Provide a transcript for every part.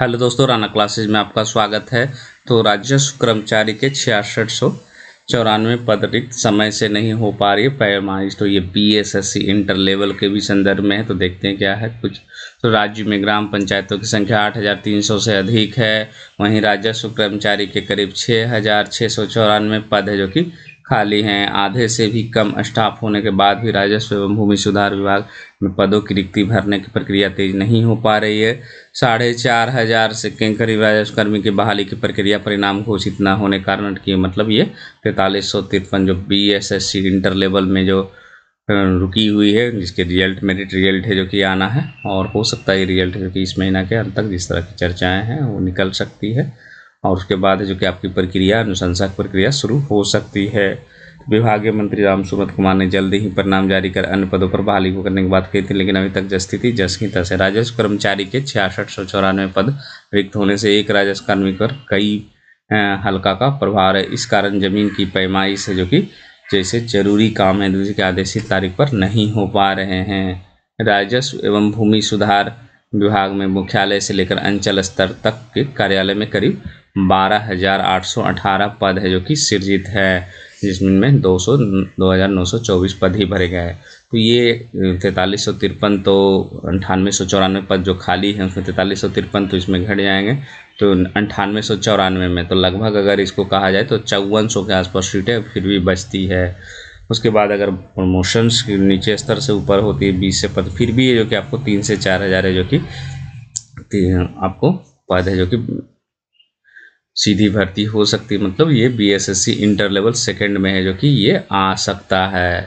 hello दोस्तों Rana classes में आपका स्वागत है तो राजस्व कर्मचारी के छियासठ सौ चौरानवे पद रिक्त समय से नहीं हो पा रही है पैमाइश तो ये B S S C inter level के भी संदर्भ में है तो देखते हैं क्या है कुछ तो राज्य में ग्राम पंचायतों की संख्या 8,300 से अधिक है वहीं राजस्व कर्मचारी के करीब चौरानवे पद है जो कि खाली हैं आधे से भी कम स्टाफ होने के बाद भी राजस्व एवं भूमि सुधार विभाग में पदों की रिक्ति भरने की प्रक्रिया तेज नहीं हो पा रही है साढ़े चार हजार से करीब राजस्व कर्मी की बहाली की प्रक्रिया परिणाम घोषित न होने कारण की मतलब ये तैंतालीस सौ तिरपन जो B S S C inter level में जो रुकी हुई है जिसके रिजल्ट मेरिट रिजल्ट है जो कि आना है और हो सकता है रिजल्ट जो कि इस महीना के अंत तक जिस तरह की चर्चाएं हैं वो निकल सकती है और उसके बाद जो कि आपकी प्रक्रिया अनुशंसा प्रक्रिया शुरू हो सकती है विभागीय मंत्री राम सुमत कुमार ने जल्द ही परिणाम जारी कर अन्य पदों पर बहाली को करने की बात कही थी लेकिन अभी तक स्थिति जस की तस है राजस्व कर्मचारी के छियासठ सौ चौरानवे पद रिक्त होने से एक राजस्व कर्मी पर कई हल्का का प्रभाव है इस कारण जमीन की पैमाइश से जो कि जैसे जरूरी काम है दूसरे के आदेशित तारीख पर नहीं हो पा रहे हैं राजस्व एवं भूमि सुधार विभाग में मुख्यालय से लेकर अंचल स्तर तक के कार्यालय में करीब बारह हज़ार आठ सौ अठारह पद है जो कि सृजित है जिसमें में दो सौ दो हज़ार नौ सौ चौबीस पद ही भरे गए तो ये तैंतालीस सौ तिरपन तो अंठानवे सौ चौरानवे पद जो खाली है उसमें तैंतालीस सौ तिरपन तो इसमें घट जाएंगे तो अंठानवे सौ चौरानवे में तो लगभग अगर इसको कहा जाए तो चौवन सौ के आसपास सीटें फिर भी बचती है उसके बाद अगर प्रमोशंस नीचे स्तर से ऊपर होती है बीस से पद फिर भी ये जो कि आपको तीन से चार हज़ार है जो कि आपको पद है जो कि सीधी भर्ती हो सकती मतलब ये बीएसएससी इंटर लेवल सेकेंड में है जो कि ये आ सकता है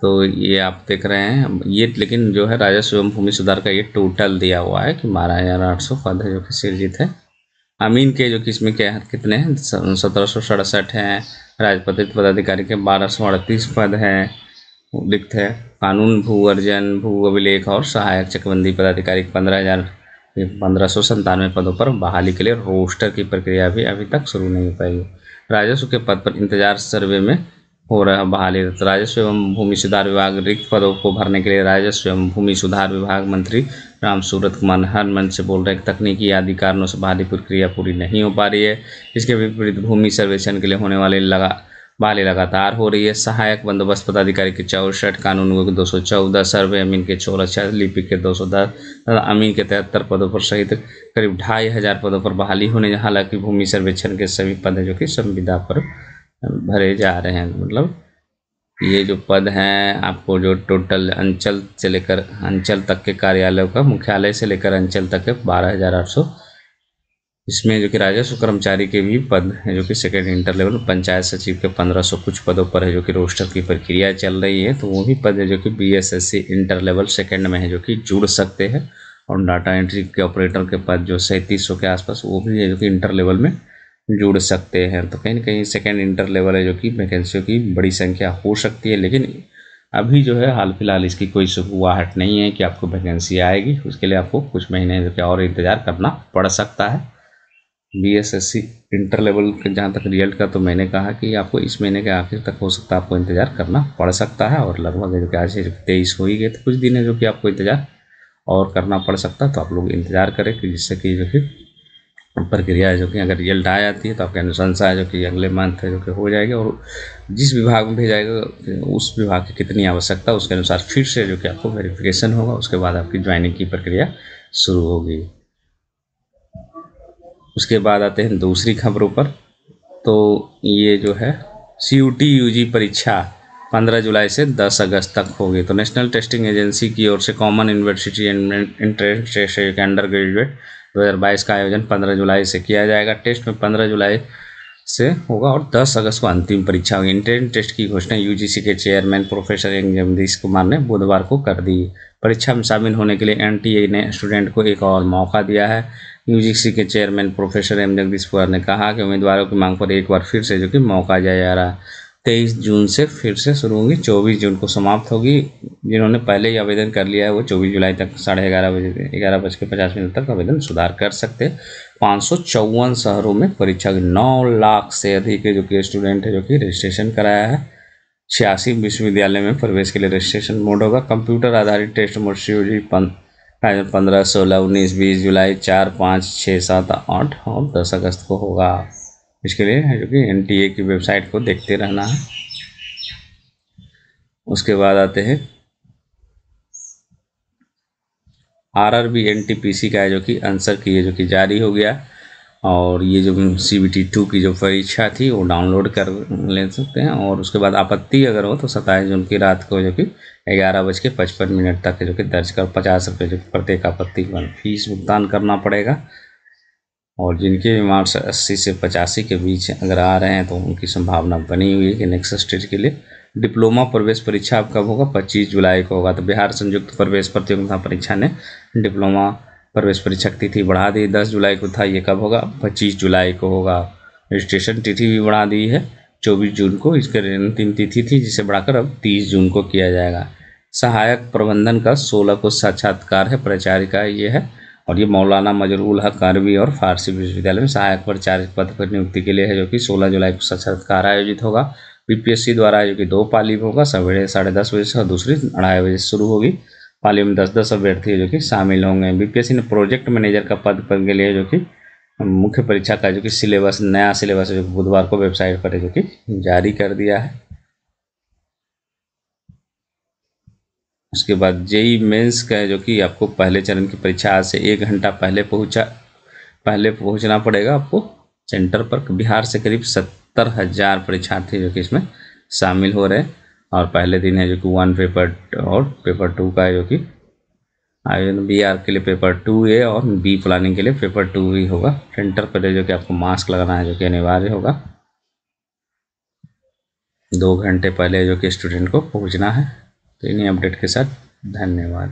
तो ये आप देख रहे हैं ये लेकिन जो है राजस्व एवं भूमि सुधार का ये टोटल दिया हुआ है कि बारह हज़ार आठ सौ पद है जो कि सृजित है अमीन के जो कि इसमें क्या है कितने हैं सत्रह सौ सड़सठ हैं राजपत्रित पदाधिकारी के बारह सौ अड़तीस पद हैं लिखते हैं कानून भू अर्जन भू अभिलेख और सहायक चकबंदी पदाधिकारी पंद्रह हज़ार पंद्रह सौ संतानवे पदों पर बहाली के लिए रोस्टर की प्रक्रिया भी अभी तक शुरू नहीं हो पाई राजस्व के पद पर इंतजार सर्वे में हो रहा है बहाली तो राजस्व एवं भूमि सुधार विभाग रिक्त पदों को भरने के लिए राजस्व एवं भूमि सुधार विभाग मंत्री राम सूरत कुमार हर मन से बोल रहे हैं तकनीकी आदि कारणों से बहाली प्रक्रिया पूरी नहीं हो पा रही है इसके विपरीत भूमि सर्वेक्षण के लिए होने वाले लगा बहाली लगातार हो रही है सहायक बंदोबस्त पदाधिकारी के चौसठ कानून के दो सौ चौदह सर्वे अमीन के सोलह लिपिक के दो सौ दस अमीन के तिहत्तर पदों पर सहित करीब ढाई हज़ार पदों पर बहाली होने हालांकि भूमि सर्वेक्षण के सभी पद हैं जो कि संविदा पर भरे जा रहे हैं मतलब ये जो पद हैं आपको जो टोटल अंचल से लेकर अंचल तक के कार्यालयों का मुख्यालय से लेकर अंचल तक के बारह हज़ार आठ सौ इसमें जो कि राजस्व कर्मचारी के भी पद हैं जो कि सेकेंड इंटर लेवल पंचायत सचिव के 1500 कुछ पदों पर है जो कि रोस्टर की प्रक्रिया चल रही है तो वो भी पद है जो कि बीएसएससी इंटर लेवल सेकेंड में है जो कि जुड़ सकते हैं और डाटा एंट्री के ऑपरेटर के पद जो सैंतीस के आसपास वो भी है जो कि इंटर लेवल में जुड़ सकते हैं तो कहीं ना कहीं सेकेंड इंटर लेवल है जो कि वैकेंसियों की बड़ी संख्या हो सकती है लेकिन अभी जो है हाल फिलहाल इसकी कोई सुबुआहट नहीं है कि आपको वैकेंसी आएगी उसके लिए आपको कुछ महीने जो कि और इंतज़ार करना पड़ सकता है B S S C inter level के जहाँ तक रिजल्ट का तो मैंने कहा कि आपको इस महीने के आखिर तक हो सकता है आपको इंतज़ार करना पड़ सकता है और लगभग जो कि आज तेईस हो ही गए तो कुछ दिन है जो कि आपको इंतज़ार और करना पड़ सकता है तो आप लोग इंतज़ार करें कि जिससे कि जो कि प्रक्रिया है जो कि अगर रिजल्ट आ जाती है तो आपकी अनुशंसा है जो कि अगले मंथ है जो कि हो जाएगी और जिस विभाग में भेजा जाएगा उस विभाग की कितनी आवश्यकता उसके अनुसार फिर से जो कि आपको वेरिफिकेशन होगा उसके बाद आपकी ज्वाइनिंग की प्रक्रिया शुरू होगी उसके बाद आते हैं दूसरी खबरों पर तो ये जो है C U T U G परीक्षा पंद्रह जुलाई से दस अगस्त तक होगी तो नेशनल टेस्टिंग एजेंसी की ओर से common university entrance entrance test undergraduate 2022 का आयोजन 15 जुलाई से किया जाएगा टेस्ट में 15 जुलाई से होगा और 10 अगस्त को अंतिम परीक्षा होगी इंटरन टेस्ट की घोषणा यूजीसी के chairman professor N Jagdish Kumar ने बुधवार को कर दी परीक्षा में शामिल होने के लिए एनटीए ने स्टूडेंट को एक और मौका दिया है यूजीसी के chairman professor M Jagdish Kumar ने कहा कि उम्मीदवारों की मांग पर एक बार फिर से जो कि मौका दिया जा रहा है तेईस जून से फिर से शुरू होंगी चौबीस जून को समाप्त होगी जिन्होंने पहले ही आवेदन कर लिया है वो चौबीस जुलाई तक साढ़े ग्यारह बजे ग्यारह बज के पचास मिनट तक आवेदन सुधार कर सकते पाँच सौ चौवन शहरों में परीक्षा के नौ लाख से अधिक जो कि स्टूडेंट है जो कि रजिस्ट्रेशन कराया है छियासी विश्वविद्यालय में प्रवेश के लिए रजिस्ट्रेशन मोड होगा कंप्यूटर आधारित टेस्ट मोड सी हाँ, पंद्रह सोलह उन्नीस बीस जुलाई चार पाँच छः सात आठ और दस अगस्त को होगा इसके लिए जो कि एन की वेबसाइट को देखते रहना है उसके बाद आते हैं R R B N T P C का है जो कि आंसर की है जो कि जारी हो गया और ये जो सी बी टी टू की जो परीक्षा थी वो डाउनलोड कर ले सकते हैं और उसके बाद आपत्ति अगर हो तो सताईस जून की रात को जो कि ग्यारह बज के पचपन मिनट तक जो कि दर्ज कर पचास रुपये जो प्रत्येक आपत्ति फीस भुगतान करना पड़ेगा और जिनके मार्क्स अस्सी से पचासी के बीच अगर आ रहे हैं तो उनकी संभावना बनी हुई है कि नेक्स्ट स्टेज के लिए डिप्लोमा प्रवेश परीक्षा अब कब होगा पच्चीस जुलाई को होगा तो बिहार संयुक्त प्रवेश प्रतियोगिता परीक्षा ने डिप्लोमा प्रवेश परीक्षा की तिथि बढ़ा दी दस जुलाई को था ये कब होगा पच्चीस जुलाई को होगा रजिस्ट्रेशन तिथि भी बढ़ा दी है चौबीस जून को इसके अंतिम तिथि थी जिसे बढ़ाकर अब तीस जून को किया जाएगा सहायक प्रबंधन का सोलह को साक्षात्कार है प्राचार्य का ये है और ये मौलाना मजरूल हक अरबी और फारसी विश्वविद्यालय में सहायक प्राचार्य पद पर नियुक्ति के लिए है जो कि 16 जुलाई को साक्षात्कार आयोजित होगा बीपीएससी द्वारा जो कि दो पाली होगा सवेरे साढ़े दस बजे से और दूसरी अढ़ाई बजे से शुरू होगी पाली में दस दस अभ्यर्थी जो कि शामिल होंगे बीपीएससी ने प्रोजेक्ट मैनेजर का पद पर के लिए जो कि मुख्य परीक्षा का जो कि सिलेबस नया सिलेबस जो बुधवार को वेबसाइट पर जो कि जारी कर दिया है उसके बाद जेई मेंस का है जो कि आपको पहले चरण की परीक्षा आज से एक घंटा पहले पहुंचा पहले पहुंचना पड़ेगा आपको सेंटर पर बिहार से करीब सत्तर हज़ार परीक्षार्थी जो कि इसमें शामिल हो रहे हैं और पहले दिन है जो कि वन पेपर और पेपर टू का है जो कि आयोजन बी आर के लिए पेपर टू ए और बी प्लानिंग के लिए पेपर टू ही होगा सेंटर पर जो कि आपको मास्क लगाना है जो कि अनिवार्य होगा दो घंटे पहले जो कि स्टूडेंट को पहुंचना है तो इन्हीं अपडेट के साथ धन्यवाद